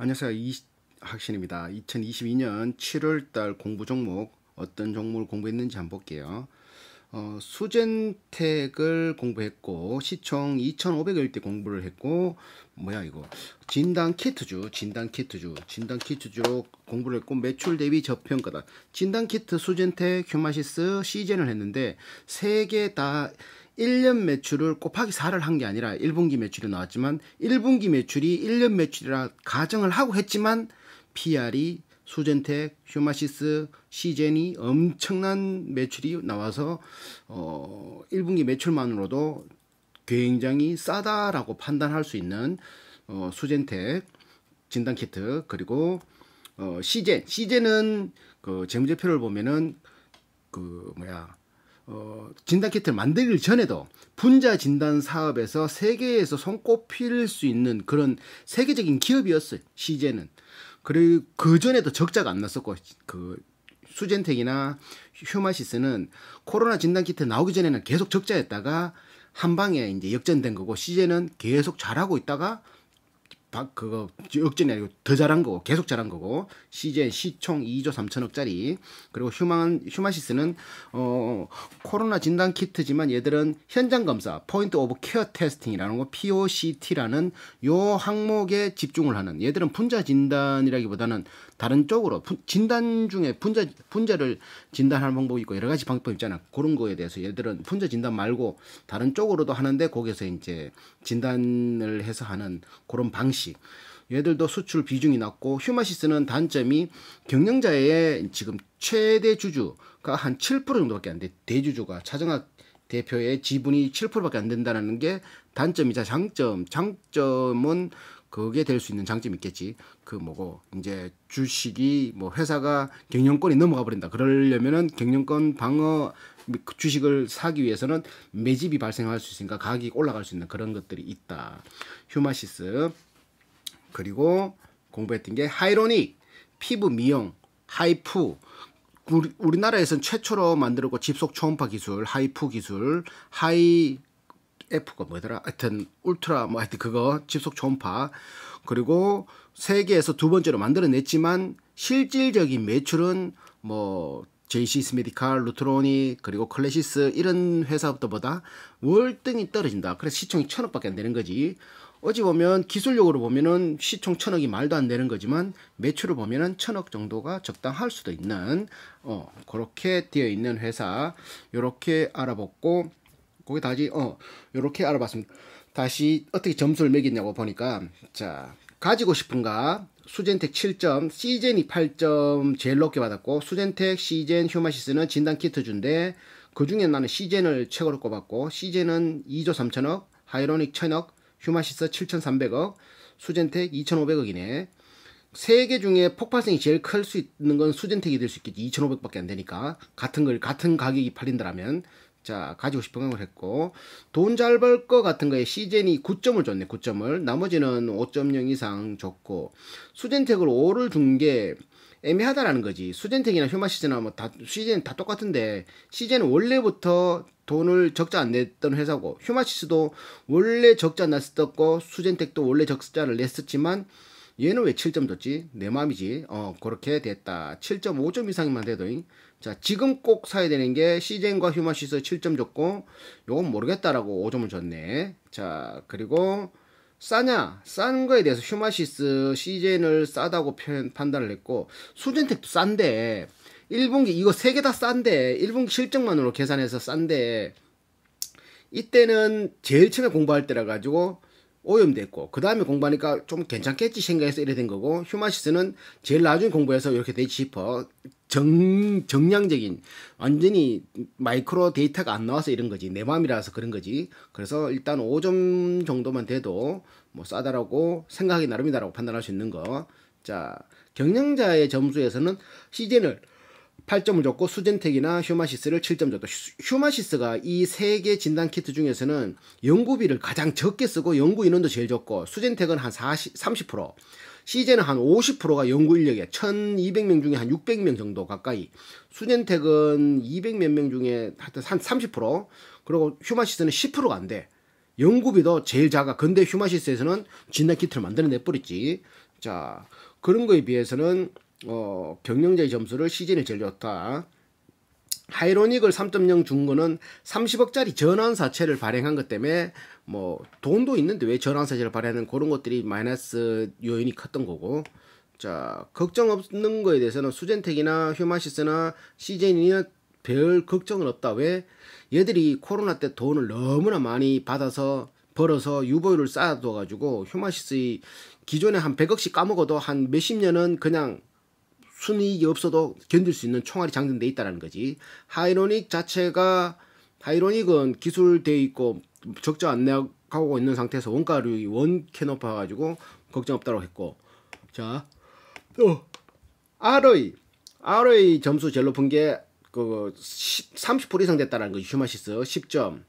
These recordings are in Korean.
안녕하세요. 이학신입니다. 2022년 7월달 공부 종목 어떤 종목을 공부했는지 한번 볼게요. 어, 수젠텍을 공부했고 시총 2,500일 때 공부를 했고 뭐야 이거 진단 키트주 진단 키트주 진단 키트주로 공부를 했고 매출 대비 저평가다 진단 키트 수젠텍 휴마시스 시젠을 했는데 세개다 1년 매출을 곱하기 4를 한 게 아니라 1분기 매출이 나왔지만 1분기 매출이 1년 매출이라 가정을 하고 했지만 PR이 수젠텍, 휴마시스, 시젠이 엄청난 매출이 나와서 어 1분기 매출만으로도 굉장히 싸다라고 판단할 수 있는 어 수젠텍 진단 키트 그리고 어 시젠, 시젠은 그 재무제표를 보면은 그 뭐야 어, 진단 키트를 만들기 전에도 분자 진단 사업에서 세계에서 손꼽힐 수 있는 그런 세계적인 기업이었어요. 시제는. 그리고 그 전에도 적자가 안 났었고 그 수젠텍이나 휴마시스는 코로나 진단 키트 나오기 전에는 계속 적자였다가 한 방에 이제 역전된 거고 시제는 계속 잘하고 있다가 박 그거 억제는 아니고 더 잘한 거고 계속 잘한 거고 시제 시총 2조 3천억짜리 그리고 휴만 휴마시스는 어 코로나 진단 키트지만 얘들은 현장 검사 포인트 오브 케어 테스팅이라는 거 POCT라는 요 항목에 집중을 하는 얘들은 분자 진단이라기보다는 다른 쪽으로 분, 진단 중에 분자 분자를 진단하는 방법이 있고 여러 가지 방법 이 있잖아 그런 거에 대해서 얘들은 분자 진단 말고 다른 쪽으로도 하는데 거기서 이제 진단을 해서 하는 그런 방식 방식 얘들도 수출 비중이 낮고 휴마시스는 단점이 경영자의 지금 최대 주주가 한 7% 정도밖에 안 돼. 대주주가 차정학 대표의 지분이 7%밖에 안 된다는 게 단점이자 장점. 장점은 그게 될 수 있는 장점이 있겠지. 그 뭐고 이제 주식이 뭐 회사가 경영권이 넘어가 버린다. 그러려면은 경영권 방어 그 주식을 사기 위해서는 매집이 발생할 수 있으니까 가격이 올라갈 수 있는 그런 것들이 있다. 휴마시스 그리고 공부했던 게 하이로닉, 피부 미용, 하이프. 우리, 우리나라에선 최초로 만들었고 집속 초음파 기술, 하이프 기술, 하이 F가 뭐더라? 하여튼 울트라 뭐 하여튼 그거 집속 초음파 그리고 세계에서 두 번째로 만들어냈지만 실질적인 매출은 뭐 제이시스 메디칼, 루트로니 그리고 클래시스 이런 회사부터보다 월등히 떨어진다. 그래서 시총이 천억밖에 안 되는 거지. 어찌 보면 기술력으로 보면은 시총 천억이 말도 안 되는 거지만 매출을 보면은 천억 정도가 적당할 수도 있는 어 그렇게 되어 있는 회사 요렇게 알아봤고 거기 다시 어 요렇게 알아봤습니다. 다시 어떻게 점수를 매겼냐고 보니까 자 가지고 싶은가 수젠텍 7점, 시젠이 8점 제일 높게 받았고 수젠텍, 시젠, 휴마시스는 진단키트준데 그 중에 나는 시젠을 최고로 꼽았고 시젠은 2조 3천억, 하이로닉 천억, 휴마시스 7,300억, 수젠텍 2,500억이네. 세 개 중에 폭발성이 제일 클 수 있는 건 수젠텍이 될 수 있겠지. 2,500밖에 안 되니까. 같은 걸, 같은 가격이 팔린다라면. 자, 가지고 싶은 걸 했고. 돈 잘 벌 거 같은 거에 시젠이 9점을 줬네, 9점을. 나머지는 5.0 이상 줬고. 수젠텍을 5를 준 게, 애매하다라는 거지. 수젠텍이나 휴마시즌이나 뭐 다 시젠다 똑같은데 시즌 원래부터 돈을 적자 안 냈던 회사고 휴마시스도 원래 적자 났었고 수젠텍도 원래 적자를 냈었지만 얘는 왜 7점 줬지? 내 맘이지. 어, 그렇게 됐다. 7.5점 이상만 돼도. 잉? 자, 지금 꼭 사야 되는 게 시젠과 휴마시스 7점 줬고, 요건 모르겠다라고 5점을 줬네. 자, 그리고, 싸냐? 싼 거에 대해서 휴마시스, 시젠을 싸다고 표현, 판단을 했고, 수젠텍도 싼데, 1분기 이거 세 개 다 싼데 1분기 실적만으로 계산해서 싼데 이때는 제일 처음에 공부할 때라 가지고 오염됐고 그 다음에 공부하니까 좀 괜찮겠지 생각해서 이래 된 거고 휴마시스는 제일 나중에 공부해서 이렇게 되지 싶어 정, 정량적인 완전히 마이크로 데이터가 안 나와서 이런 거지 내 마음이라서 그런 거지 그래서 일단 5점 정도만 돼도 뭐 싸다라고 생각하기 나름이다라고 판단할 수 있는 거 자 경영자의 점수에서는 시즌을 8점을 줬고 수젠텍이나 휴마시스를 7점 줬다. 휴마시스가 이 세 개 진단 키트 중에서는 연구비를 가장 적게 쓰고 연구 인원도 제일 적고 수젠텍은 한 40, 30%, 시제는 한 50%가 연구 인력에 1200명 중에 한 600명 정도 가까이. 수젠텍은 200 몇 명 중에 하여튼 한 30%, 그리고 휴마시스는 10%가 안 돼. 연구비도 제일 작아. 근데 휴마시스에서는 진단 키트를 만들어 내버렸지. 자, 그런 거에 비해서는 어, 경영자의 점수를 시즌에 제일 좋다. 하이로닉을 3.0준 거는 30억짜리 전환사채를 발행한 것 때문에 뭐 돈도 있는데 왜 전환사채를 발행하는 그런 것들이 마이너스 요인이 컸던 거고 자 걱정 없는 거에 대해서는 수젠텍이나 휴마시스나 시젠이나 별 걱정은 없다 왜 얘들이 코로나 때 돈을 너무나 많이 받아서 벌어서 유보율을 쌓아둬 가지고 휴마시스의 기존에 한 100억씩 까먹어도 한 몇십 년은 그냥 순이익이 없어도 견딜 수 있는 총알이 장전돼 있다라는 거지. 하이로닉 자체가 하이로닉은 기술돼 있고 적자 안내하고 있는 상태에서 원가율 원캐 높아가지고 걱정 없다고 했고 자또 ROI ROI 점수 제일 높은 게 그 30% 이상 됐다라는 거지 휴마시스 10점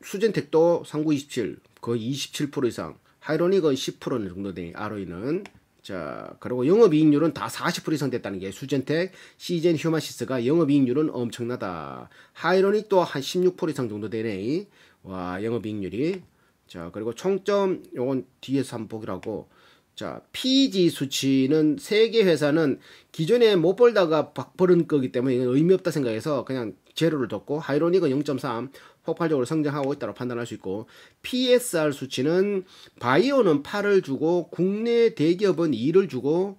수젠텍도 3927 거의 27% 이상 하이로닉은 10% 정도 되니 ROI는 자, 그리고 영업이익률은 다 40% 이상 됐다는 게 수젠텍, 시젠 휴마시스가 영업이익률은 엄청나다. 하이런이 또한16% 이상 정도 되네. 와, 영업이익률이. 자, 그리고 총점, 요건 뒤에서 한번 보기라고. 자, PG 수치는 세 개 회사는 기존에 못 벌다가 박 벌은 거기 때문에 이건 의미 없다 생각해서 그냥 제로를 뒀고, 하이로닉은 0.3, 폭발적으로 성장하고 있다고 판단할 수 있고 PSR 수치는 바이오는 8을 주고 국내 대기업은 2를 주고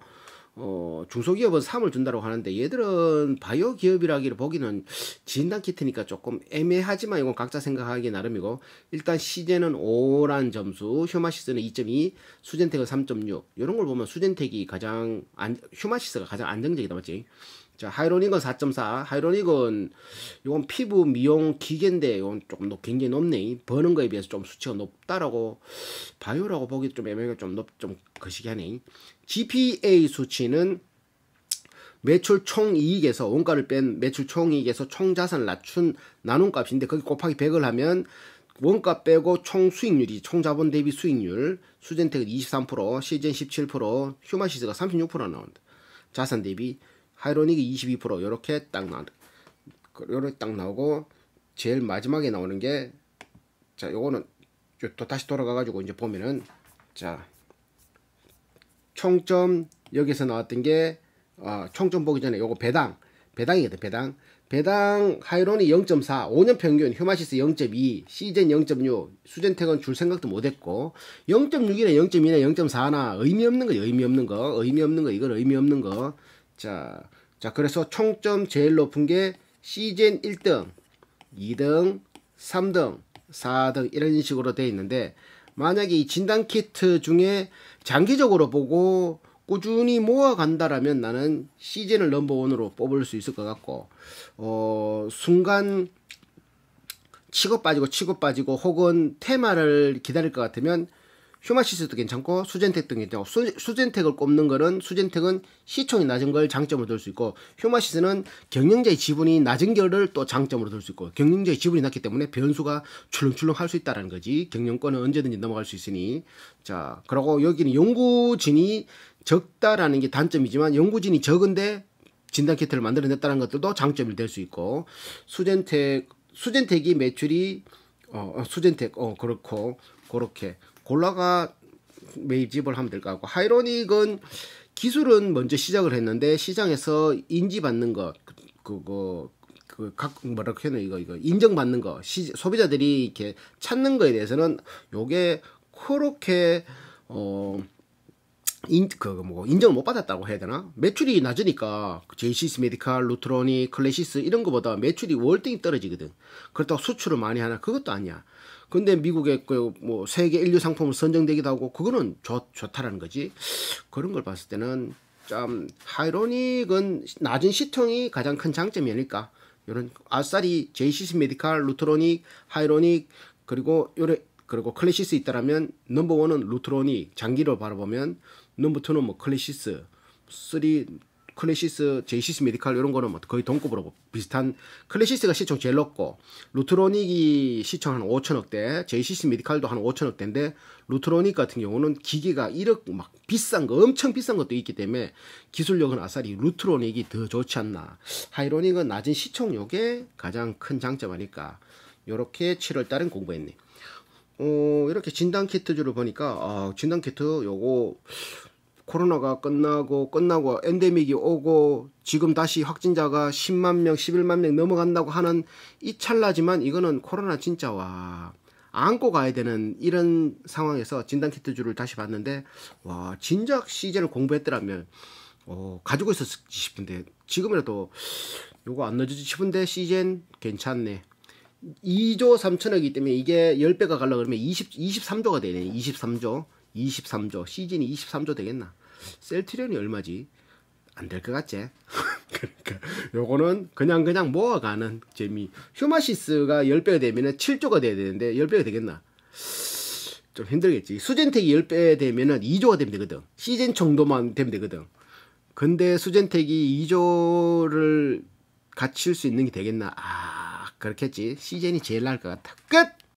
어, 중소기업은 3을 준다고 하는데 얘들은 바이오 기업이라기를 보기는 진단 키트니까 조금 애매하지만 이건 각자 생각하기 나름이고 일단 시제는 5란 점수, 휴마시스는 2.2, 수젠텍은 3.6 이런 걸 보면 수젠텍이 가장 안, 휴마시스가 가장 안정적이다 맞지? 자, 하이로닉은 4.4. 하이로닉은 이건 피부 미용 기계인데 이건 조금 높, 굉장히 높네. 버는 거에 비해서 좀 수치가 높다라고 바이오라고 보기 좀 애매하게 좀 높, 좀 거시기하네. GPA 수치는 매출 총이익에서 원가를 뺀 매출 총이익에서 총자산을 낮춘 나눔값인데 거기 곱하기 100을 하면 원가 빼고 총 수익률이 총자본 대비 수익률 수젠텍은 23% 시젠 17% 휴마시스가 36% 나온다. 자산 대비 하이로닉이 22% 이렇게 딱 나, 요렇게 딱 나오고 제일 마지막에 나오는 게 자 요거는 또 다시 돌아가 가지고 이제 보면은 자 총점 여기서 나왔던 게 어, 총점 보기 전에 요거 배당 배당이거든 배당 배당 하이론이 0.4 5년 평균 휴마시스 0.2 시젠 0.6 수젠택은 줄 생각도 못했고 0.6이나 0.2나 0.4나 의미 없는 거 의미 없는 거 의미 없는 거 이건 의미 없는 거 자, 자 그래서 총점 제일 높은 게 시즌 1등, 2등, 3등, 4등 이런 식으로 돼 있는데 만약에 이 진단 키트 중에 장기적으로 보고 꾸준히 모아간다라면 나는 시즌을 넘버원으로 뽑을 수 있을 것 같고 어 순간 치고 빠지고 치고 빠지고 혹은 테마를 기다릴 것 같으면 휴마시스도 괜찮고 수젠텍 등이찮고 수, 수젠텍을 꼽는 거는 수젠텍은 시총이 낮은 걸 장점으로 들 수 있고 휴마시스는 경영자의 지분이 낮은 결을 또 장점으로 들 수 있고 경영자의 지분이 낮기 때문에 변수가 출렁출렁 할 수 있다는 라 거지 경영권은 언제든지 넘어갈 수 있으니 자 그리고 여기는 연구진이 적다라는 게 단점이지만 연구진이 적은데 진단 키트를 만들어냈다는 것들도 장점이 될 수 있고 수젠텍 수젠텍이 매출이 어, 어 수젠텍 어 그렇고 그렇게 골라가 매집을 입 하면 될 것 같고 하이로닉은 기술은 먼저 시작을 했는데 시장에서 인지받는 것 그거 그 각 뭐라 해야 이거 이거 인정받는 거 시, 소비자들이 이렇게 찾는 거에 대해서는 요게 그렇게 어 인, 그, 그 뭐, 인정을 못 받았다고 해야 되나? 매출이 낮으니까, 그 제이시스 메디칼, 루트로니, 클래시스, 이런 거보다 매출이 월등히 떨어지거든. 그렇다고 수출을 많이 하나? 그것도 아니야. 근데 미국의 그뭐 세계 인류 상품 선정되기도 하고 그거는 좋, 좋다라는 거지. 그런 걸 봤을 때는 참 하이로닉은 낮은 시통이 가장 큰 장점이 아닐까. 이런 아싸리 제이시스 메디칼, 루트로닉, 하이로닉 그리고 요래 그리고 클래시스 있다라면 넘버 원은 루트로닉 장기로 바라보면 넘버 투는 뭐 클래시스 쓰리 클래시스, 제이시스 메디칼 이런 거는 뭐 거의 동급으로 비슷한 클래시스가 시청 제일 높고 루트로닉이 시총 한 5천억대, 제이시스 메디칼도 한 5천억대인데 루트로닉 같은 경우는 기계가 1억 막 비싼 거 엄청 비싼 것도 있기 때문에 기술력은 아싸리 루트로닉이 더 좋지 않나. 하이로닉은 낮은 시청력게 가장 큰 장점 아닐까. 요렇게 7월 달은 공부했네. 어, 이렇게 진단 키트주를 보니까 어, 아, 진단 키트 요거 코로나가 끝나고 끝나고 엔데믹이 오고 지금 다시 확진자가 10만 명, 11만 명 넘어간다고 하는 이 찰나지만 이거는 코로나 진짜 와 안고 가야 되는 이런 상황에서 진단 키트주를 다시 봤는데 와 진작 시즌을 공부했더라면 어, 가지고 있었지 싶은데 지금이라도 요거 안 넣어주지 싶은데 시즌 괜찮네 2조 3천억이기 때문에 이게 10배가 갈라 그러면 20, 23조가 되네 23조 23조 시즌이 23조 되겠나 셀트리온이 얼마지 안 될 것 같지 그러니까 요거는 그냥 그냥 모아가는 재미 휴마시스가 10배가 되면 7조가 돼야 되는데 10배가 되겠나 좀 힘들겠지 수젠텍이 10배 되면 2조가 되면 되거든 시즌 정도만 되면 되거든 근데 수젠텍이 2조를 갖출 수 있는 게 되겠나 아 그렇겠지 시즌이 제일 나을 것 같아 끝